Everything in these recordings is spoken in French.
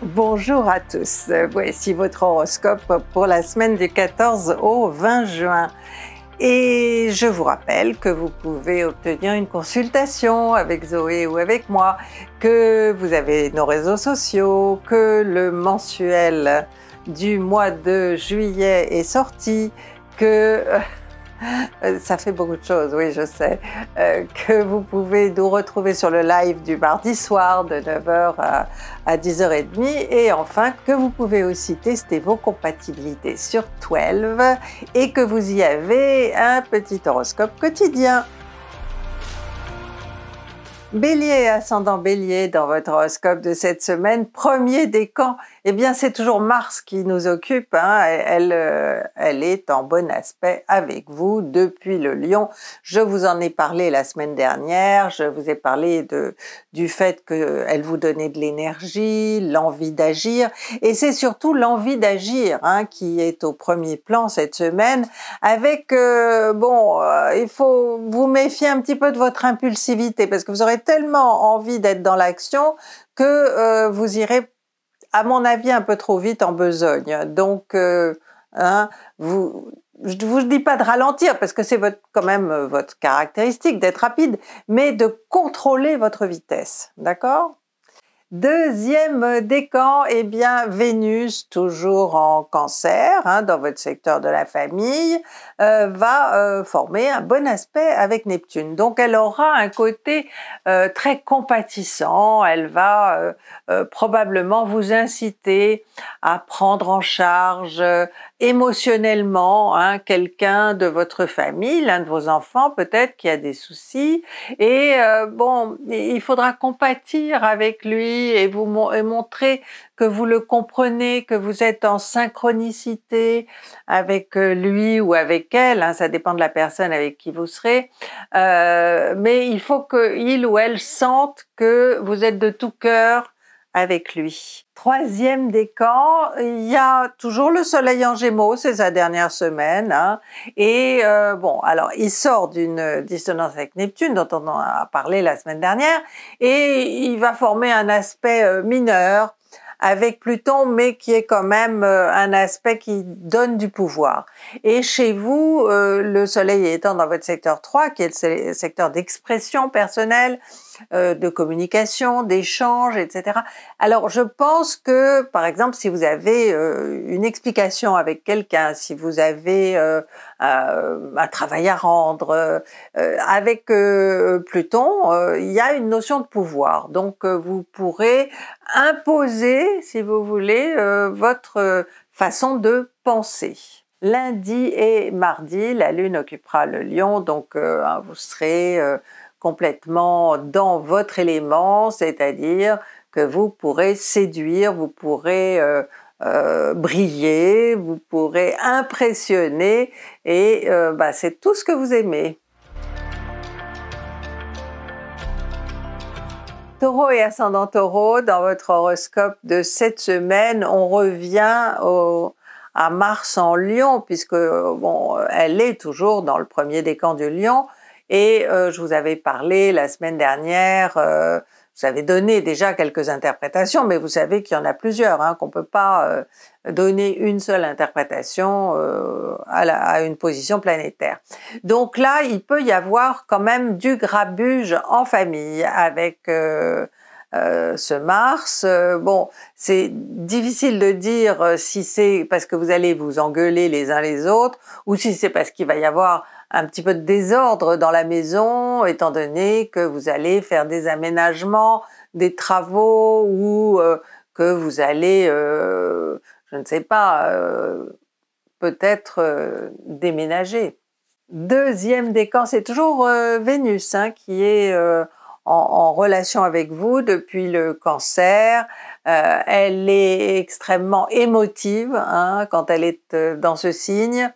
Bonjour à tous, voici votre horoscope pour la semaine du 14 au 20 juin. Et je vous rappelle que vous pouvez obtenir une consultation avec Zoé ou avec moi, que vous avez nos réseaux sociaux, que le mensuel du mois de juillet est sorti, que... Euh, euh, ça fait beaucoup de choses, oui, je sais, euh, que vous pouvez nous retrouver sur le live du mardi soir de 9h à, 10h30 et enfin que vous pouvez aussi tester vos compatibilités sur 12 et que vous y avez un petit horoscope quotidien. Bélier, ascendant bélier dans votre horoscope de cette semaine, premier décan, eh bien, c'est toujours Mars qui nous occupe. Hein. Elle, euh, elle est en bon aspect avec vous depuis le lion. Je vous en ai parlé la semaine dernière. Je vous ai parlé de, du fait qu'elle euh, vous donnait de l'énergie, l'envie d'agir. Et c'est surtout l'envie d'agir hein, qui est au premier plan cette semaine. Avec, euh, bon, il faut vous méfier un petit peu de votre impulsivité parce que vous aurez tellement envie d'être dans l'action que vous irez à mon avis, un peu trop vite en besogne. Donc, euh, hein, vous, je ne vous dis pas de ralentir, parce que c'est votre, quand même euh, votre caractéristique d'être rapide, mais de contrôler votre vitesse, d'accord Deuxième décan, eh bien Vénus, toujours en cancer, hein, dans votre secteur de la famille, euh, va euh, former un bon aspect avec Neptune. Donc elle aura un côté euh, très compatissant, elle va probablement vous inciter à prendre en charge émotionnellement hein, quelqu'un de votre famille, l'un de vos enfants peut-être qui a des soucis et euh, bon, il faudra compatir avec lui et vous montrer que vous le comprenez, que vous êtes en synchronicité avec euh, lui ou avec elle, hein, ça dépend de la personne avec qui vous serez, euh, mais il faut qu'il ou elle sente que vous êtes de tout cœur avec lui. Troisième décan, il y a toujours le soleil en gémeaux, c'est sa dernière semaine. Hein. Et euh, bon, alors il sort d'une dissonance avec Neptune dont on a parlé la semaine dernière et il va former un aspect euh, mineur avec Pluton, mais qui est quand même euh, un aspect qui donne du pouvoir. Et chez vous, le Soleil étant dans votre secteur 3, qui est le secteur d'expression personnelle, euh, de communication, d'échange, etc. Alors je pense que, par exemple, si vous avez euh, une explication avec quelqu'un, si vous avez euh, un, travail à rendre, avec Pluton, il y a une notion de pouvoir. Donc vous pourrez imposer, si vous voulez, votre façon de penser. Lundi et mardi, la Lune occupera le lion, donc vous serez complètement dans votre élément, c'est-à-dire que vous pourrez séduire, vous pourrez euh, euh, briller, vous pourrez impressionner et euh, bah, c'est tout ce que vous aimez. Taureau et ascendant taureau, dans votre horoscope de cette semaine, on revient à Mars en Lion, puisque bon, elle est toujours dans le premier décan du Lion, et euh, je vous avais parlé la semaine dernière, euh, vous avez donné déjà quelques interprétations, mais vous savez qu'il y en a plusieurs, hein, qu'on ne peut pas euh, donner une seule interprétation à, à, une position planétaire. Donc là, il peut y avoir quand même du grabuge en famille avec... Euh, ce Mars. bon, c'est difficile de dire si c'est parce que vous allez vous engueuler les uns les autres ou si c'est parce qu'il va y avoir un petit peu de désordre dans la maison, étant donné que vous allez faire des aménagements, des travaux ou euh, que vous allez, euh, je ne sais pas, euh, peut-être déménager. Deuxième décan, c'est toujours Vénus hein, qui est en, relation avec vous depuis le cancer. elle est extrêmement émotive hein, quand elle est dans ce signe.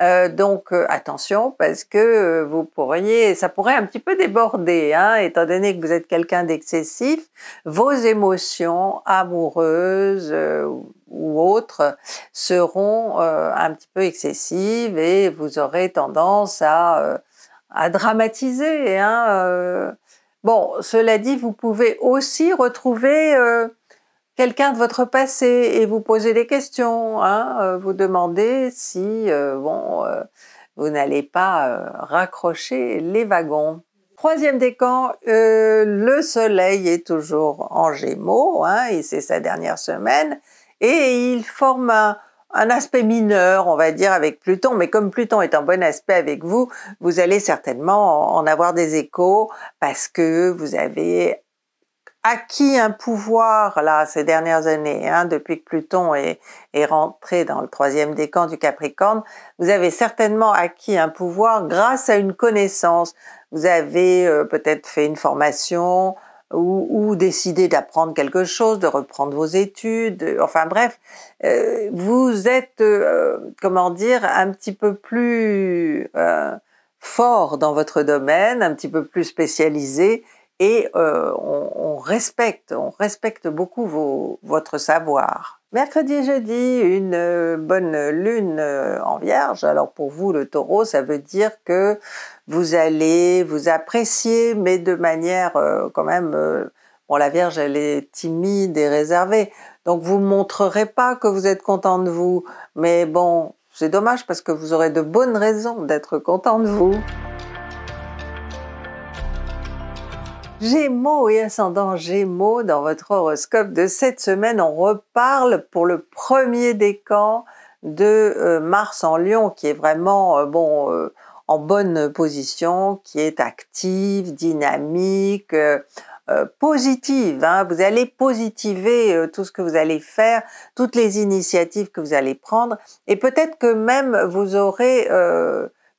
Euh, donc euh, attention parce que euh, vous pourriez, ça pourrait un petit peu déborder, hein, étant donné que vous êtes quelqu'un d'excessif, vos émotions amoureuses ou autres seront un petit peu excessives et vous aurez tendance à, dramatiser. Hein, bon, cela dit, vous pouvez aussi retrouver quelqu'un de votre passé et vous posez des questions, hein, euh, vous demandez si euh, bon, euh, vous n'allez pas raccrocher les wagons. Troisième décan, le soleil est toujours en gémeaux, hein, et c'est sa dernière semaine, et il forme un, aspect mineur, on va dire, avec Pluton, mais comme Pluton est en bon aspect avec vous, vous allez certainement en avoir des échos parce que vous avez acquis un pouvoir là ces dernières années, hein, depuis que Pluton est, est, rentré dans le troisième décan du Capricorne, vous avez certainement acquis un pouvoir grâce à une connaissance. Vous avez euh, peut-être fait une formation ou, ou décidé d'apprendre quelque chose, de reprendre vos études. Euh, enfin bref, euh, vous êtes comment dire un petit peu plus fort dans votre domaine, un petit peu plus spécialisé et euh, on, respecte, on respecte beaucoup vos, votre savoir. Mercredi et jeudi, une euh, bonne lune euh, en vierge. Alors pour vous, le taureau, ça veut dire que vous allez vous apprécier, mais de manière quand même... bon, la Vierge, elle est timide et réservée, donc vous montrerez pas que vous êtes content de vous. Mais bon, c'est dommage parce que vous aurez de bonnes raisons d'être content de vous. Gémeaux et ascendant Gémeaux, dans votre horoscope de cette semaine, on reparle pour le premier décan de euh, Mars en Lion, qui est vraiment euh, bon euh, en bonne position, qui est active, dynamique, positive. Hein. Vous allez positiver tout ce que vous allez faire, toutes les initiatives que vous allez prendre, et peut-être que même vous aurez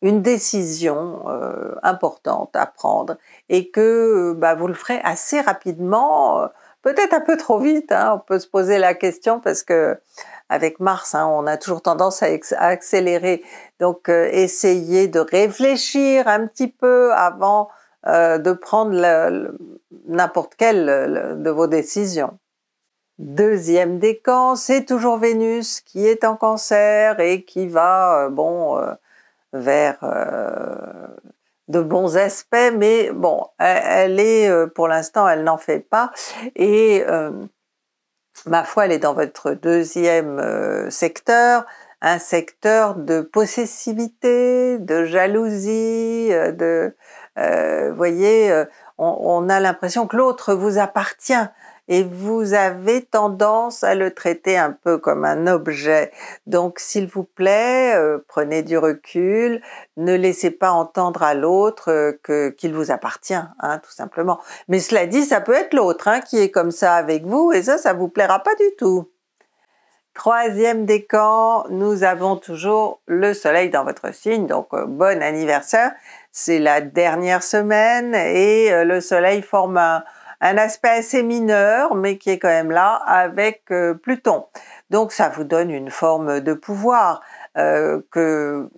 une décision euh, importante à prendre et que euh, bah, vous le ferez assez rapidement, euh, peut-être un peu trop vite. Hein. on peut se poser la question parce que avec Mars, hein, on a toujours tendance à, accélérer. Donc essayez de réfléchir un petit peu avant de prendre n'importe quelle de vos décisions. Deuxième décan, c'est toujours Vénus qui est en cancer et qui va, bon, vers euh, de bons aspects, mais bon, elle, est, euh, pour l'instant, elle n'en fait pas. Et euh, ma foi, elle est dans votre deuxième secteur, un secteur de possessivité, de jalousie, de, voyez, on a l'impression que l'autre vous appartient et vous avez tendance à le traiter un peu comme un objet. Donc s'il vous plaît, euh, prenez du recul, ne laissez pas entendre à l'autre euh, que qu'il vous appartient, hein, tout simplement. Mais cela dit, ça peut être l'autre hein, qui est comme ça avec vous et ça, ça vous plaira pas du tout. Troisième décan, nous avons toujours le soleil dans votre signe, donc euh, bon anniversaire. C'est la dernière semaine et le soleil forme un, un aspect assez mineur, mais qui est quand même là avec euh, Pluton. Donc ça vous donne une forme de pouvoir euh, que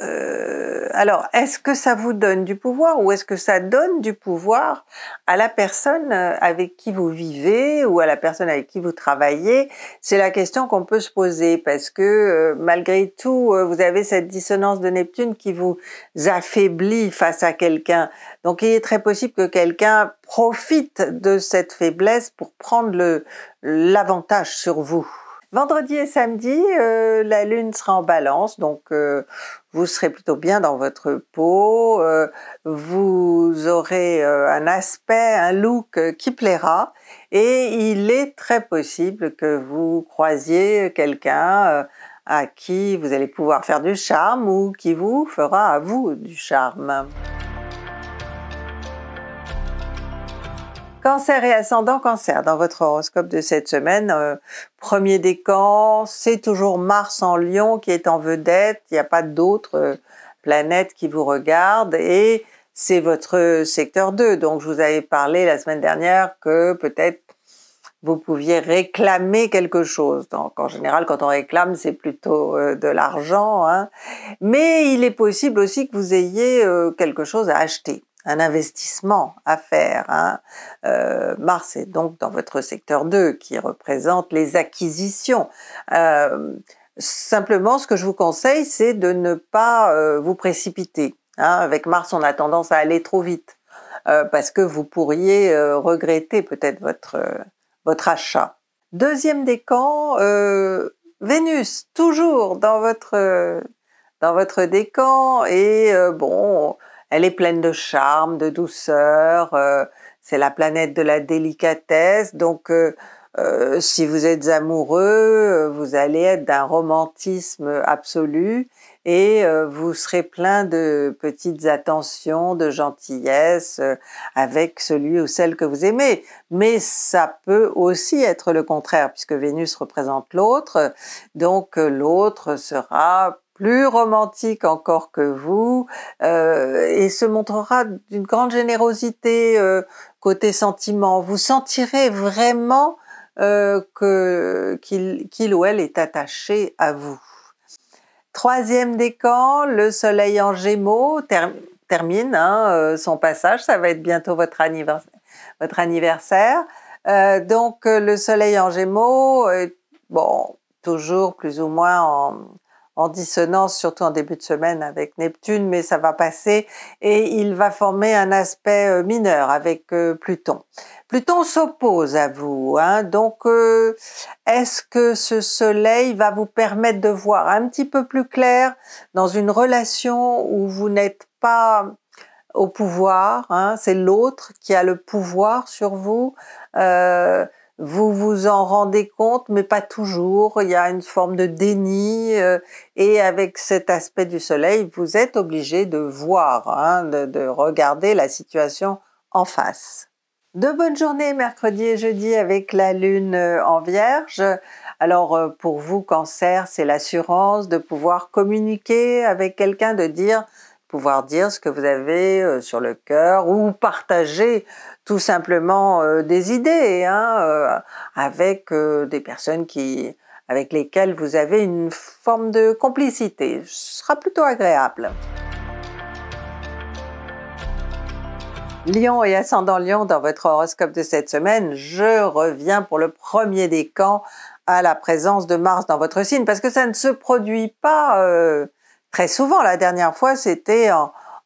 euh, alors, est-ce que ça vous donne du pouvoir ou est-ce que ça donne du pouvoir à la personne euh, avec qui vous vivez ou à la personne avec qui vous travaillez C'est la question qu'on peut se poser parce que euh, malgré tout, vous avez cette dissonance de Neptune qui vous affaiblit face à quelqu'un. Donc, il est très possible que quelqu'un profite de cette faiblesse pour prendre l'avantage sur vous. Vendredi et samedi, euh, la lune sera en balance, donc euh, vous serez plutôt bien dans votre peau, euh, vous aurez un aspect, un look qui plaira et il est très possible que vous croisiez quelqu'un à qui vous allez pouvoir faire du charme ou qui vous fera à vous du charme. Cancer et ascendant cancer, dans votre horoscope de cette semaine, euh, premier décan, c'est toujours Mars en lion qui est en vedette, il n'y a pas d'autres euh, planètes qui vous regardent et c'est votre secteur 2. Donc je vous avais parlé la semaine dernière que peut-être vous pouviez réclamer quelque chose. Donc en général, quand on réclame, c'est plutôt euh, de l'argent. Hein. Mais il est possible aussi que vous ayez quelque chose à acheter un investissement à faire. Hein. Euh, Mars est donc dans votre secteur 2 qui représente les acquisitions. Euh, simplement, ce que je vous conseille, c'est de ne pas euh, vous précipiter. Hein. Avec Mars, on a tendance à aller trop vite parce que vous pourriez regretter peut-être votre, votre achat. Deuxième décan, Vénus, toujours dans votre dans votre décan et bon, elle est pleine de charme, de douceur, euh, c'est la planète de la délicatesse, donc euh, euh, si vous êtes amoureux, vous allez être d'un romantisme absolu et vous serez plein de petites attentions, de gentillesse avec celui ou celle que vous aimez. Mais ça peut aussi être le contraire puisque Vénus représente l'autre, donc l'autre sera plus romantique encore que vous euh, et se montrera d'une grande générosité euh, côté sentiment. Vous sentirez vraiment euh, que qu'il ou elle est attaché à vous. Troisième décan, le soleil en gémeaux termine hein, son passage, ça va être bientôt votre anniversaire. Votre anniversaire. donc le soleil en gémeaux, bon, toujours plus ou moins en, en dissonance, surtout en début de semaine avec Neptune, mais ça va passer et il va former un aspect euh, mineur avec euh, Pluton. Pluton s'oppose à vous, hein, donc euh, est-ce que ce soleil va vous permettre de voir un petit peu plus clair dans une relation où vous n'êtes pas au pouvoir, hein, c'est l'autre qui a le pouvoir sur vous, vous vous en rendez compte, mais pas toujours. Il y a une forme de déni euh, et avec cet aspect du soleil, vous êtes obligé de voir, hein, de, de, regarder la situation en face. De bonnes journées mercredi et jeudi avec la lune euh, en vierge. Alors euh, pour vous, cancer, c'est l'assurance de pouvoir communiquer avec quelqu'un, de dire pouvoir dire ce que vous avez euh, sur le cœur ou partager tout simplement euh, des idées hein, euh, avec des personnes qui, avec lesquelles vous avez une forme de complicité. Ce sera plutôt agréable. Lion et ascendant Lion dans votre horoscope de cette semaine, je reviens pour le premier décan à la présence de Mars dans votre signe parce que ça ne se produit pas très souvent. La dernière fois, c'était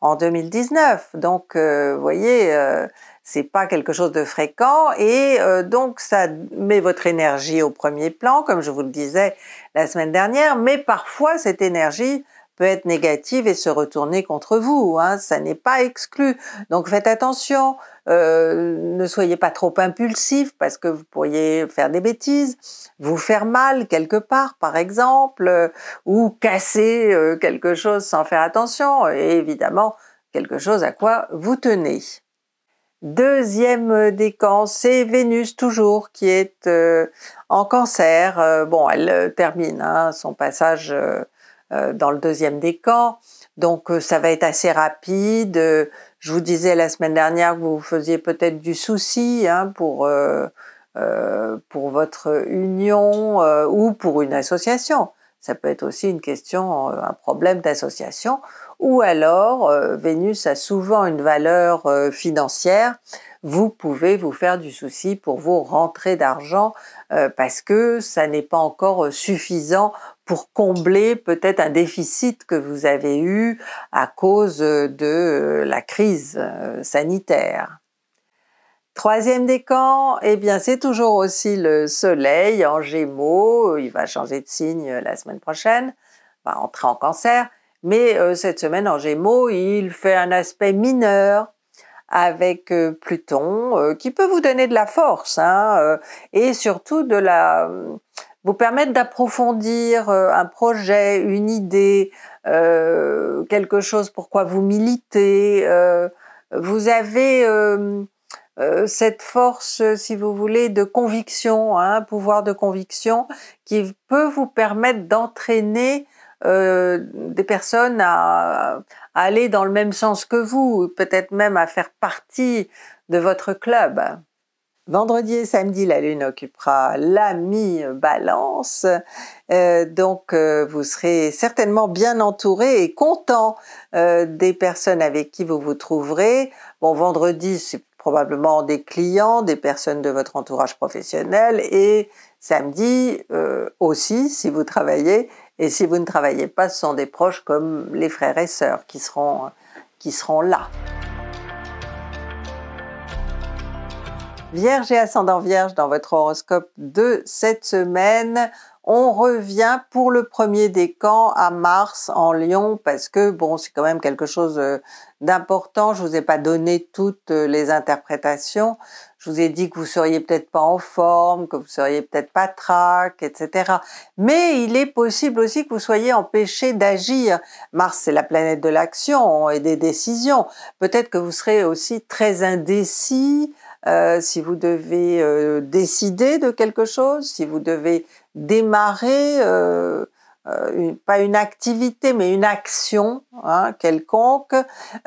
en, 2019. Donc, euh, vous voyez, euh, c'est pas quelque chose de fréquent et euh, donc ça met votre énergie au premier plan, comme je vous le disais la semaine dernière, mais parfois cette énergie peut être négative et se retourner contre vous. Hein, ça n'est pas exclu. Donc faites attention, euh, ne soyez pas trop impulsif parce que vous pourriez faire des bêtises, vous faire mal quelque part par exemple, euh, ou casser euh, quelque chose sans faire attention, et évidemment quelque chose à quoi vous tenez. Deuxième décan, c'est Vénus toujours qui est en cancer. bon, elle termine hein, son passage euh, dans le deuxième décor. Donc euh, ça va être assez rapide. Je vous disais la semaine dernière que vous faisiez peut-être du souci hein, pour euh, pour votre union ou pour une association. Ça peut être aussi une question, un problème d'association. Ou alors, Vénus a souvent une valeur financière vous pouvez vous faire du souci pour vos rentrées d'argent euh, parce que ça n'est pas encore euh, suffisant pour combler peut-être un déficit que vous avez eu à cause euh, de la crise sanitaire. Troisième décan, eh bien c'est toujours aussi le soleil en gémeaux, il va changer de signe la semaine prochaine, va entrer en cancer, mais cette semaine en gémeaux, il fait un aspect mineur avec euh, Pluton, euh, qui peut vous donner de la force hein, euh, et surtout de la vous permettre d'approfondir un projet, une idée, quelque chose pour quoi vous militez. vous avez cette force, si vous voulez, de conviction, un hein, pouvoir de conviction qui peut vous permettre d'entraîner euh, des personnes à, aller dans le même sens que vous, peut-être même à faire partie de votre club. Vendredi et samedi, la Lune occupera la mi Balance, euh, donc euh, vous serez certainement bien entouré et content des personnes avec qui vous vous trouverez. Bon, vendredi, c'est probablement des clients, des personnes de votre entourage professionnel et samedi aussi si vous travaillez et si vous ne travaillez pas, ce sont des proches comme les frères et sœurs qui seront, là. Vierge et ascendant Vierge dans votre horoscope de cette semaine, on revient pour le premier des camps à mars en Lyon parce que bon, c'est quand même quelque chose euh, d'important. Je vous ai pas donné toutes euh, les interprétations. Je vous ai dit que vous seriez peut-être pas en forme, que vous seriez peut-être pas trac, etc. Mais il est possible aussi que vous soyez empêché d'agir. Mars, c'est la planète de l'action et des décisions. Peut-être que vous serez aussi très indécis. Euh, si vous devez décider de quelque chose, si vous devez démarrer euh, euh, pas une activité, mais une action hein, quelconque,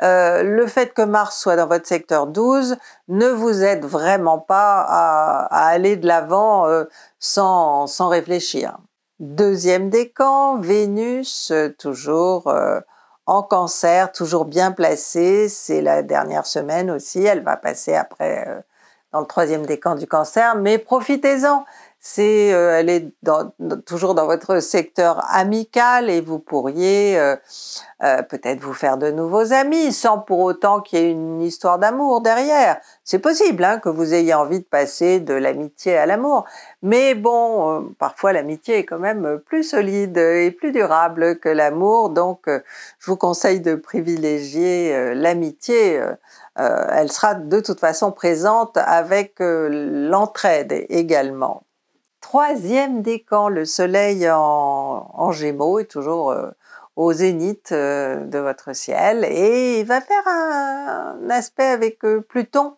euh, le fait que Mars soit dans votre secteur 12 ne vous aide vraiment pas à, aller de l'avant sans, sans, réfléchir. Deuxième décan, Vénus, toujours en cancer, toujours bien placée, c'est la dernière semaine aussi, elle va passer après dans le troisième décan du cancer, mais profitez-en, c'est euh, est toujours dans votre secteur amical et vous pourriez euh, euh, peut-être vous faire de nouveaux amis sans pour autant qu'il y ait une histoire d'amour derrière. C'est possible hein, que vous ayez envie de passer de l'amitié à l'amour, mais bon, parfois l'amitié est quand même plus solide et plus durable que l'amour, donc je vous conseille de privilégier l'amitié. elle sera de toute façon présente avec l'entraide également troisième décan, le soleil en, gémeaux est toujours euh, au zénith euh, de votre ciel et il va faire un, aspect avec euh, Pluton.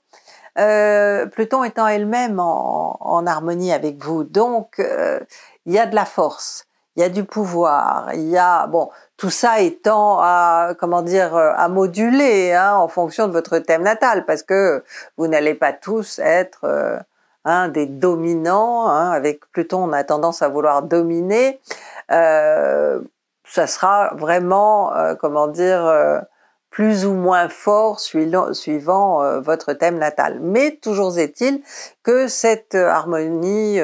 Pluton étant elle-même en, harmonie avec vous, donc il y a de la force, il y a du pouvoir, il y a bon tout ça étant à comment dire à moduler hein, en fonction de votre thème natal parce que vous n'allez pas tous être Hein, des dominants. Hein. avec Pluton, on a tendance à vouloir dominer. Euh, ça sera vraiment, euh, comment dire, euh, plus ou moins fort suivant votre thème natal. Mais toujours est-il que cette harmonie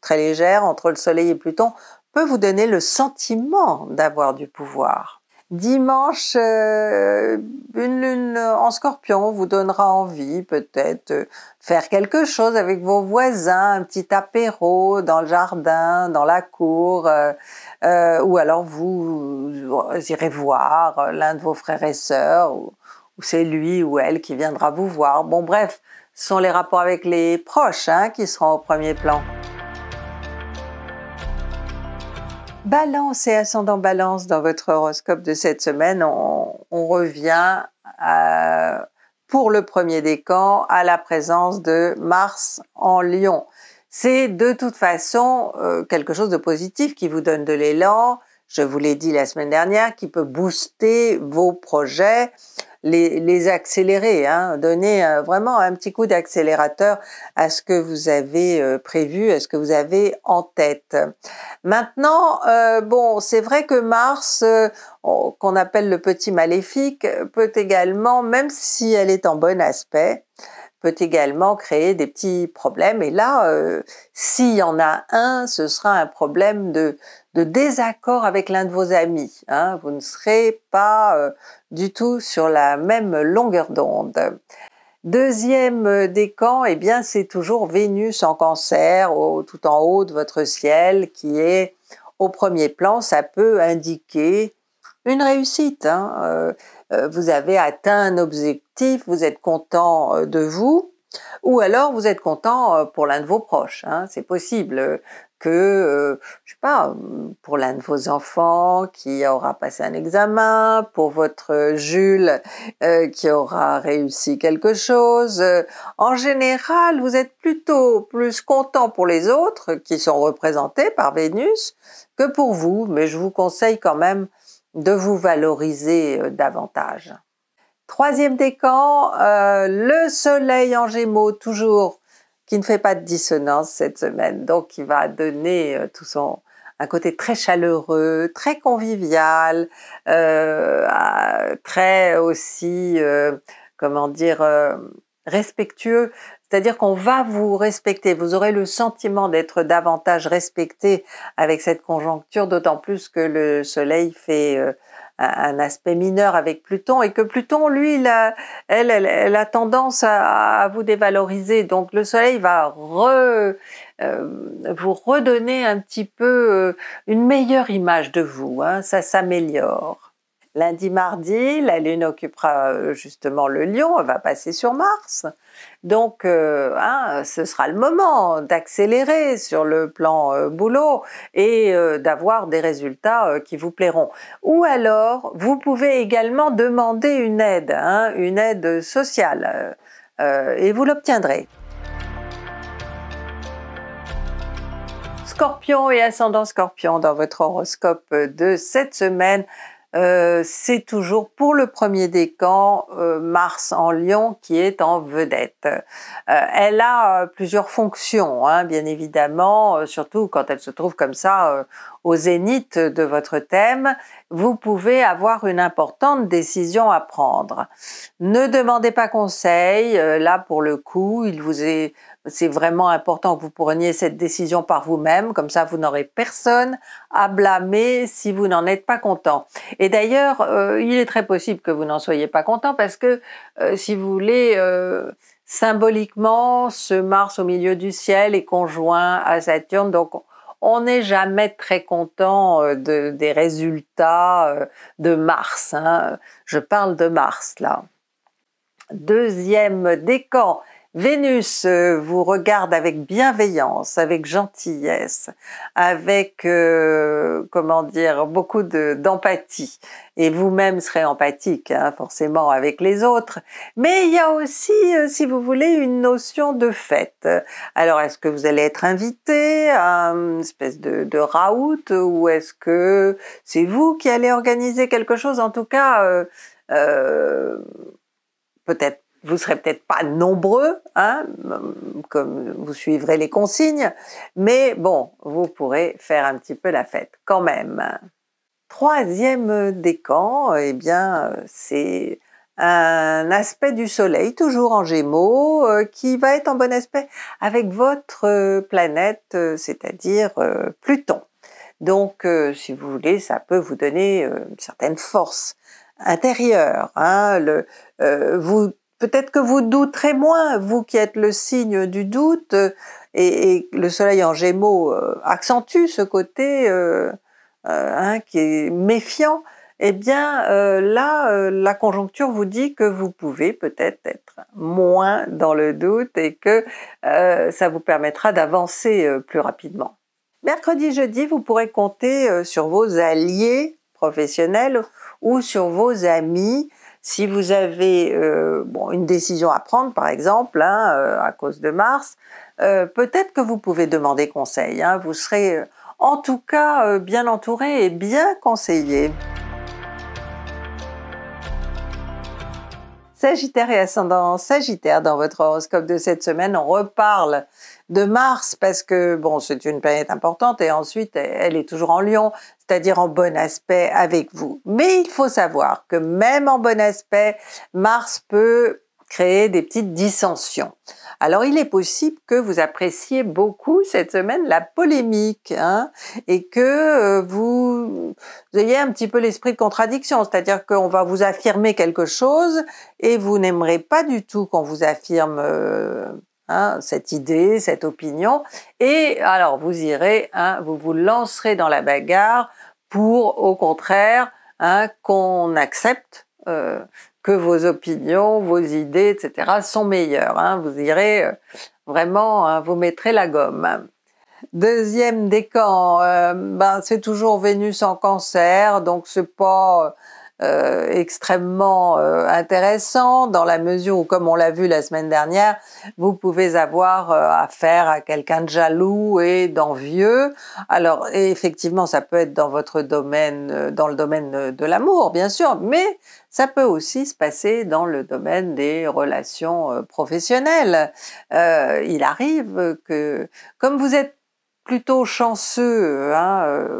très légère entre le Soleil et Pluton peut vous donner le sentiment d'avoir du pouvoir. Dimanche, euh, une lune en scorpion vous donnera envie peut-être euh, faire quelque chose avec vos voisins, un petit apéro dans le jardin, dans la cour, euh, ou alors vous, irez voir l'un de vos frères et sœurs, ou, c'est lui ou elle qui viendra vous voir. Bon bref, ce sont les rapports avec les proches hein, qui seront au premier plan. Balance et ascendant balance dans votre horoscope de cette semaine, on, revient euh, pour le premier décan à la présence de Mars en lion. C'est de toute façon euh, quelque chose de positif qui vous donne de l'élan, je vous l'ai dit la semaine dernière, qui peut booster vos projets, les, accélérer, hein. donner euh, vraiment un petit coup d'accélérateur à ce que vous avez euh, prévu, à ce que vous avez en tête. Maintenant, euh, bon, c'est vrai que Mars, qu'on appelle le petit maléfique, peut également, même si elle est en bon aspect, peut également créer des petits problèmes. Et là, euh, s'il y en a un, ce sera un problème de, désaccord avec l'un de vos amis. Hein. Vous ne serez pas euh, du tout sur la même longueur d'onde. Deuxième euh, décan, eh bien, c'est toujours Vénus en cancer, tout en haut de votre ciel, qui est au premier plan. Ça peut indiquer une réussite. Hein, euh, vous avez atteint un objectif, vous êtes content euh, de vous, ou alors vous êtes content euh, pour l'un de vos proches. Hein. C'est possible que, je sais pas, pour l'un de vos enfants qui aura passé un examen, pour votre Jules qui aura réussi quelque chose. En général, vous êtes plutôt plus content pour les autres qui sont représentés par Vénus que pour vous, mais je vous conseille quand même de vous valoriser euh, davantage. Troisième décan, euh, le soleil en gémeaux, toujours, qui ne fait pas de dissonance cette semaine, donc qui va donner euh, tout son, un côté très chaleureux, très convivial, très aussi, comment dire, respectueux c'est-à-dire qu'on va vous respecter, vous aurez le sentiment d'être davantage respecté avec cette conjoncture, d'autant plus que le Soleil fait euh, un aspect mineur avec Pluton et que Pluton, lui, elle, elle, a tendance à, vous dévaloriser. Donc le Soleil va euh, vous redonner un petit peu euh, une meilleure image de vous. Hein. ça s'améliore. Lundi, mardi, la Lune occupera euh, justement le lion, va passer sur Mars. Donc, euh, hein, ce sera le moment d'accélérer sur le plan euh, boulot et d'avoir des résultats qui vous plairont. Ou alors, vous pouvez également demander une aide, hein, une aide sociale, et vous l'obtiendrez. Scorpion et ascendant Scorpion dans votre horoscope de cette semaine. Euh, c'est toujours pour le premier décan camps, euh, Mars en Lion qui est en vedette. Euh, elle a plusieurs fonctions, hein, bien évidemment, surtout quand elle se trouve comme ça au zénith de votre thème, vous pouvez avoir une importante décision à prendre. Ne demandez pas conseil, là pour le coup, il vous est c'est vraiment important que vous preniez cette décision par vous-même, comme ça vous n'aurez personne à blâmer si vous n'en êtes pas content. Et d'ailleurs, euh, il est très possible que vous n'en soyez pas content parce que, euh, si vous voulez, euh, symboliquement, ce Mars au milieu du ciel est conjoint à Saturne, donc on n'est jamais très content des résultats de Mars. Hein. Je parle de Mars là. Deuxième décan, Vénus euh, vous regarde avec bienveillance, avec gentillesse, avec euh, comment dire beaucoup d'empathie. et vous-même serez empathique, hein, forcément, avec les autres. Mais il y a aussi, euh, si vous voulez, une notion de fête. Alors, est-ce que vous allez être invité à une espèce de, de raout ou est-ce que c'est vous qui allez organiser quelque chose En tout cas, peut-être vous serez peut-être pas nombreux, hein, comme vous suivrez les consignes, mais bon, vous pourrez faire un petit peu la fête quand même. Troisième décan, eh bien, c'est un aspect du Soleil, toujours en Gémeaux, euh, qui va être en bon aspect avec votre euh, planète, euh, c'est-à-dire Pluton. Donc, si vous voulez, ça peut vous donner une certaine force intérieure. Hein, vous Peut-être que vous douterez moins, vous qui êtes le signe du doute, euh, et, le soleil en gémeaux euh, accentue ce côté euh, hein, qui est méfiant, eh bien là, la conjoncture vous dit que vous pouvez peut-être être moins dans le doute et que ça vous permettra d'avancer plus rapidement. Mercredi, jeudi, vous pourrez compter sur vos alliés professionnels ou sur vos amis si vous avez euh, une décision à prendre, par exemple, hein, euh, à cause de Mars, euh, peut-être que vous pouvez demander conseil. Hein. vous serez en tout cas bien entouré et bien conseillé. Sagittaire et ascendant Sagittaire, dans votre horoscope de cette semaine, on reparle de Mars parce que bon, c'est une planète importante et ensuite elle est toujours en Lion, c'est-à-dire en bon aspect avec vous. Mais il faut savoir que même en bon aspect, Mars peut créer des petites dissensions. Alors il est possible que vous appréciez beaucoup cette semaine la polémique hein, et que euh, vous, ayez un petit peu l'esprit de contradiction, c'est-à-dire qu'on va vous affirmer quelque chose et vous n'aimerez pas du tout qu'on vous affirme euh, Hein, cette idée, cette opinion, et alors vous irez, hein, vous vous lancerez dans la bagarre pour, au contraire, hein, qu'on accepte euh, que vos opinions, vos idées, etc. sont meilleures. vous irez euh, vraiment, vous mettrez la gomme. Deuxième décan, euh, ben, c'est toujours Vénus en cancer, donc c'est pas euh, extrêmement euh, intéressant dans la mesure où, comme on l'a vu la semaine dernière, vous pouvez avoir euh, affaire à quelqu'un de jaloux et d'envieux. Alors effectivement, ça peut être dans votre domaine, dans le domaine de l'amour, bien sûr, mais ça peut aussi se passer dans le domaine des relations professionnelles. il arrive que, comme vous êtes plutôt chanceux, hein,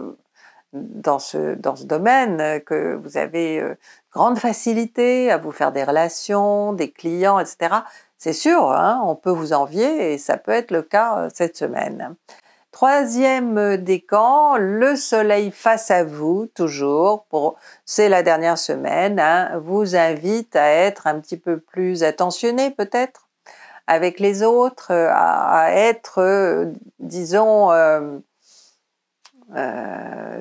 dans ce, dans ce domaine, euh, que vous avez euh, grande facilité à vous faire des relations, des clients, etc. C'est sûr, hein, on peut vous envier et ça peut être le cas euh, cette semaine. Troisième décan, le soleil face à vous, toujours, pour, c'est la dernière semaine, hein, vous invite à être un petit peu plus attentionné peut-être avec les autres, à, être, disons, euh,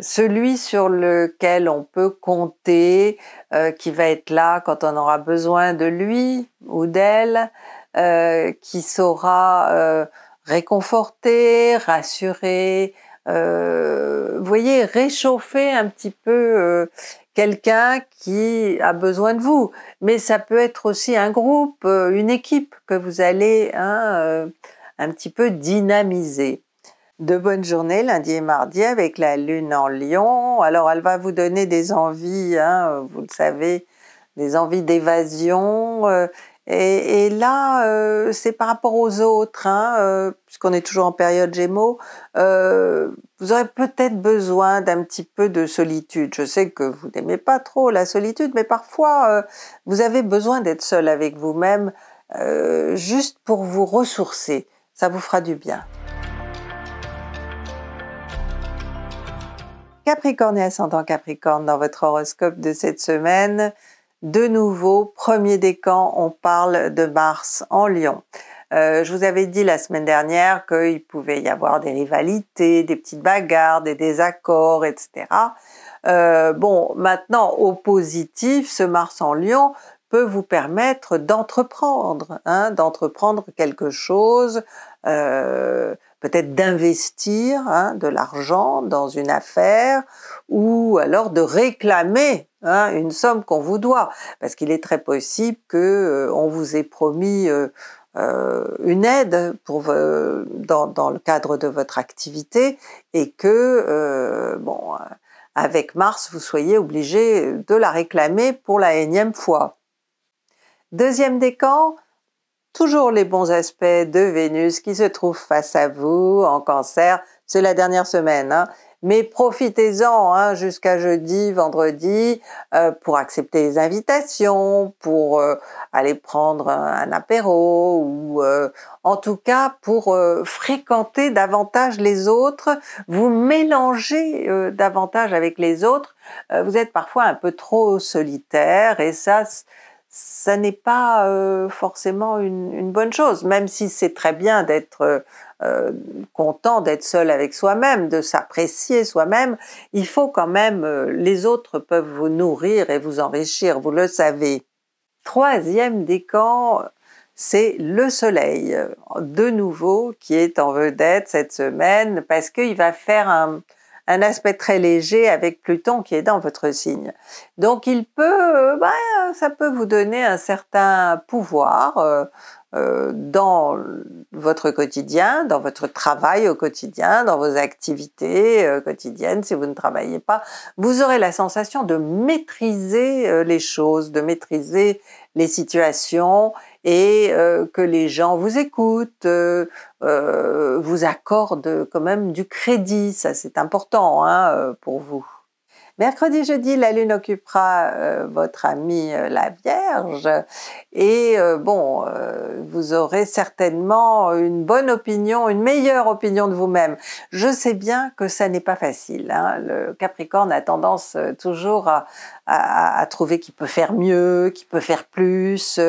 celui sur lequel on peut compter, euh, qui va être là quand on aura besoin de lui ou d'elle, euh, qui saura euh, réconforter, rassurer, vous voyez, réchauffer un petit peu quelqu'un qui a besoin de vous. Mais ça peut être aussi un groupe, une équipe que vous allez hein, un petit peu dynamiser de bonnes journées lundi et mardi avec la lune en lion. Alors elle va vous donner des envies, hein, vous le savez, des envies d'évasion. Euh, et, là, euh, c'est par rapport aux autres, hein, euh, puisqu'on est toujours en période Gémeaux, vous aurez peut-être besoin d'un petit peu de solitude. Je sais que vous n'aimez pas trop la solitude, mais parfois vous avez besoin d'être seul avec vous-même juste pour vous ressourcer. Ça vous fera du bien. Capricorne et ascendant Capricorne dans votre horoscope de cette semaine. De nouveau, premier décan, on parle de Mars en Lion. Euh, je vous avais dit la semaine dernière qu'il pouvait y avoir des rivalités, des petites bagarres, des désaccords, etc. Euh, bon, maintenant, au positif, ce Mars en Lion peut vous permettre d'entreprendre, hein, d'entreprendre quelque chose, euh, peut-être d'investir hein, de l'argent dans une affaire ou alors de réclamer hein, une somme qu'on vous doit, parce qu'il est très possible qu'on euh, vous ait promis euh, euh, une aide dans, le cadre de votre activité et que bon avec Mars vous soyez obligé de la réclamer pour la énième fois. Deuxième décan, toujours les bons aspects de Vénus qui se trouve face à vous en cancer, c'est la dernière semaine. Hein. Mais profitez-en hein, jusqu'à jeudi, vendredi, euh, pour accepter les invitations, pour euh, aller prendre un, apéro, ou euh, en tout cas pour fréquenter davantage les autres, vous mélanger davantage avec les autres. vous êtes parfois un peu trop solitaire et ça, ça n'est pas euh, forcément une, bonne chose, même si c'est très bien d'être euh, euh, content d'être seul avec soi-même, de s'apprécier soi-même, il faut quand même, les autres peuvent vous nourrir et vous enrichir, vous le savez. Troisième décan, c'est le soleil, de nouveau, qui est en vedette cette semaine, parce qu'il va faire un, un aspect très léger avec Pluton qui est dans votre signe. Donc il peut, euh, bah, ça peut vous donner un certain pouvoir euh, euh, dans votre quotidien, dans votre travail au quotidien, dans vos activités quotidiennes, si vous ne travaillez pas, vous aurez la sensation de maîtriser les choses, de maîtriser les situations et que les gens vous écoutent, euh, vous accorde quand même du crédit. Ça, c'est important hein, euh, pour vous. Mercredi, jeudi, la lune occupera euh, votre amie euh, la Vierge et euh, bon, vous aurez certainement une bonne opinion, une meilleure opinion de vous-même. Je sais bien que ça n'est pas facile. Hein. Le Capricorne a tendance toujours à, trouver qu'il peut faire mieux, qui peut faire plus.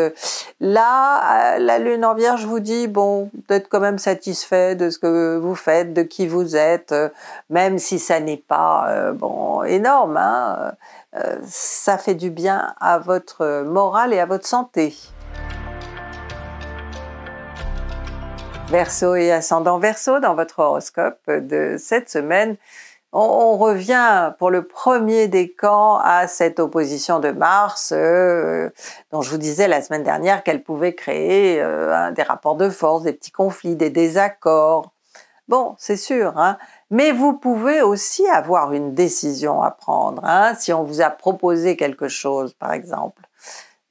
Là, la lune en Vierge vous dit bon, d'être quand même satisfait de ce que vous faites, de qui vous êtes, même si ça n'est pas bon énorme Hein. Euh, ça fait du bien à votre morale et à votre santé. Verseau et ascendant Verseau dans votre horoscope de cette semaine. On, revient pour le premier décan à cette opposition de Mars, euh, dont je vous disais la semaine dernière qu'elle pouvait créer euh, des rapports de force, des petits conflits, des désaccords. Bon, c'est sûr, hein. Mais vous pouvez aussi avoir une décision à prendre. Hein, si on vous a proposé quelque chose, par exemple,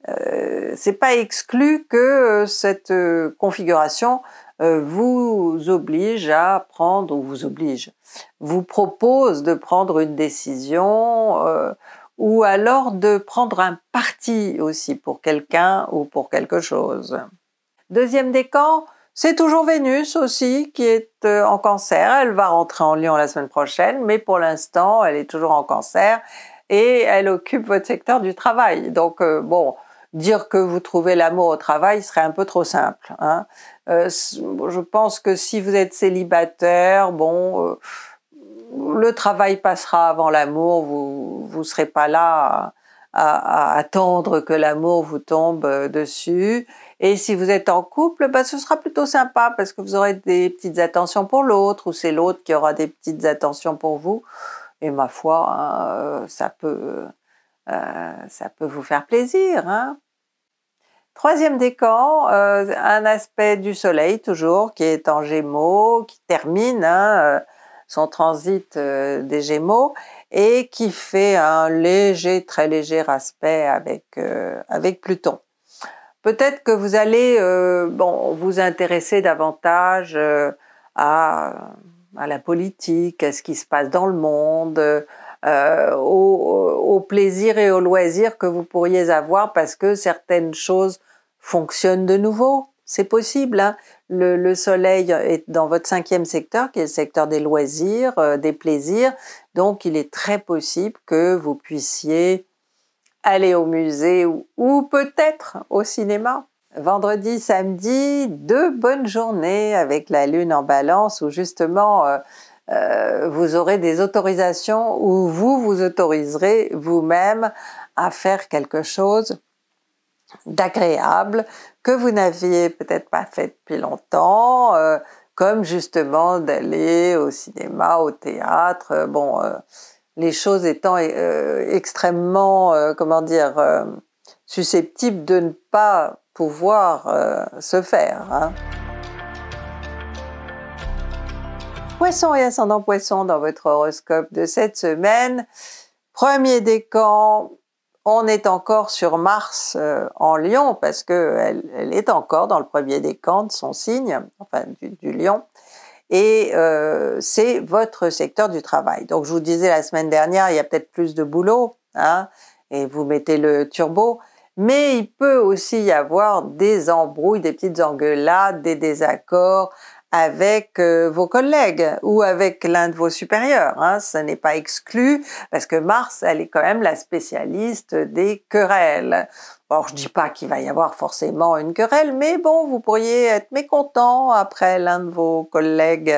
euh, c'est pas exclu que euh, cette euh, configuration euh, vous oblige à prendre, ou vous oblige, vous propose de prendre une décision ou alors de prendre un parti aussi pour quelqu'un ou pour quelque chose. Deuxième décan, c'est toujours Vénus aussi qui est euh, en cancer. Elle va rentrer en Lyon la semaine prochaine, mais pour l'instant, elle est toujours en cancer et elle occupe votre secteur du travail. Donc, euh, bon, dire que vous trouvez l'amour au travail serait un peu trop simple. Hein. Euh, je pense que si vous êtes célibataire, bon, le travail passera avant l'amour, vous ne serez pas là à attendre que l'amour vous tombe dessus. Et si vous êtes en couple, bah, ce sera plutôt sympa parce que vous aurez des petites attentions pour l'autre ou c'est l'autre qui aura des petites attentions pour vous. Et ma foi, euh, ça, peut, euh, ça peut vous faire plaisir. Hein. Troisième décan, euh, un aspect du Soleil toujours qui est en Gémeaux, qui termine hein, son transit des Gémeaux et qui fait un léger, très léger aspect avec, avec Pluton. Peut-être que vous allez euh, bon, vous intéresser davantage euh, à, la politique, à ce qui se passe dans le monde, euh, aux plaisirs et aux loisirs que vous pourriez avoir parce que certaines choses fonctionnent de nouveau. C'est possible. Hein. le, soleil est dans votre cinquième secteur, qui est le secteur des loisirs, des plaisirs. Donc, il est très possible que vous puissiez aller au musée ou, peut-être au cinéma. Vendredi, samedi, deux bonnes journées avec la lune en balance où justement euh, euh, vous aurez des autorisations où vous vous autoriserez vous-même à faire quelque chose d'agréable que vous n'aviez peut-être pas fait depuis longtemps, euh, comme justement d'aller au cinéma, au théâtre, bon, les choses étant euh, extrêmement, euh, comment dire, euh, susceptibles de ne pas pouvoir se faire. Hein. Poisson et ascendant poisson dans votre horoscope de cette semaine. Premier décan, on est encore sur Mars en Lion parce qu'elle est encore dans le premier décan de son signe, enfin du, du Lion et euh, c'est votre secteur du travail. Donc je vous disais la semaine dernière, il y a peut-être plus de boulot, hein, et vous mettez le turbo, mais il peut aussi y avoir des embrouilles, des petites engueulades, des désaccords avec euh, vos collègues ou avec l'un de vos supérieurs. Hein. Ce n'est pas exclu parce que Mars, elle est quand même la spécialiste des querelles. Or, je dis pas qu'il va y avoir forcément une querelle, mais bon, vous pourriez être mécontent après l'un de vos collègues.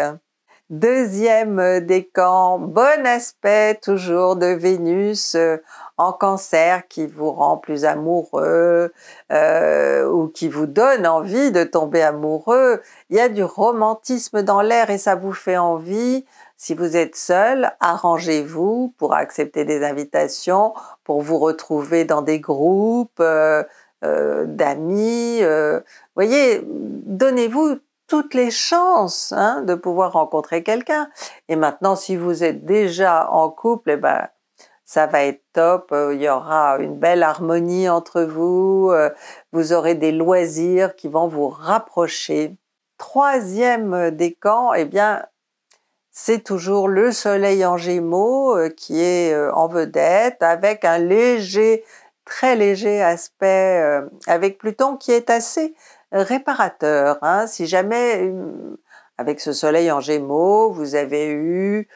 Deuxième décan, bon aspect toujours de Vénus euh, en cancer qui vous rend plus amoureux euh, ou qui vous donne envie de tomber amoureux. Il y a du romantisme dans l'air et ça vous fait envie si vous êtes seul, arrangez-vous pour accepter des invitations, pour vous retrouver dans des groupes euh, euh, d'amis. Euh. voyez, donnez-vous toutes les chances hein, de pouvoir rencontrer quelqu'un. Et maintenant, si vous êtes déjà en couple, eh ben, ça va être top, il y aura une belle harmonie entre vous, vous aurez des loisirs qui vont vous rapprocher. Troisième décan, eh bien, c'est toujours le soleil en gémeaux euh, qui est euh, en vedette avec un léger, très léger aspect euh, avec Pluton qui est assez réparateur. Hein. Si jamais, hum, avec ce soleil en gémeaux, vous avez eu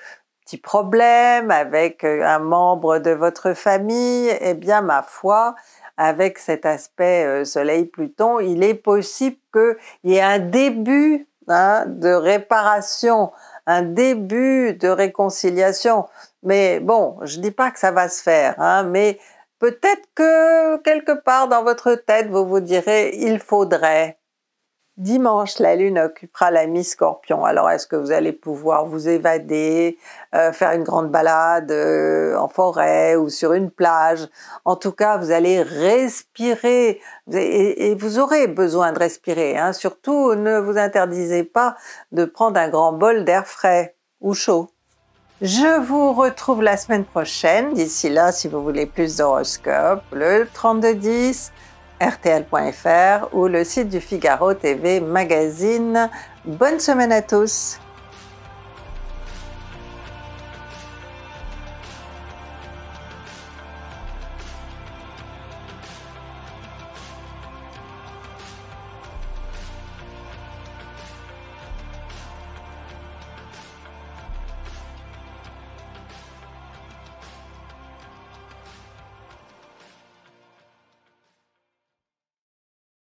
petit problème avec un membre de votre famille, eh bien ma foi, avec cet aspect Soleil-Pluton, il est possible qu'il y ait un début hein, de réparation un début de réconciliation. Mais bon, je ne dis pas que ça va se faire, hein, mais peut-être que quelque part dans votre tête, vous vous direz, il faudrait, Dimanche, la Lune occupera la mi-scorpion. Alors, est-ce que vous allez pouvoir vous évader, euh, faire une grande balade euh, en forêt ou sur une plage En tout cas, vous allez respirer et, vous aurez besoin de respirer. Hein. Surtout, ne vous interdisez pas de prendre un grand bol d'air frais ou chaud. Je vous retrouve la semaine prochaine. D'ici là, si vous voulez plus d'horoscopes, le 10 rtl.fr ou le site du Figaro TV Magazine. Bonne semaine à tous!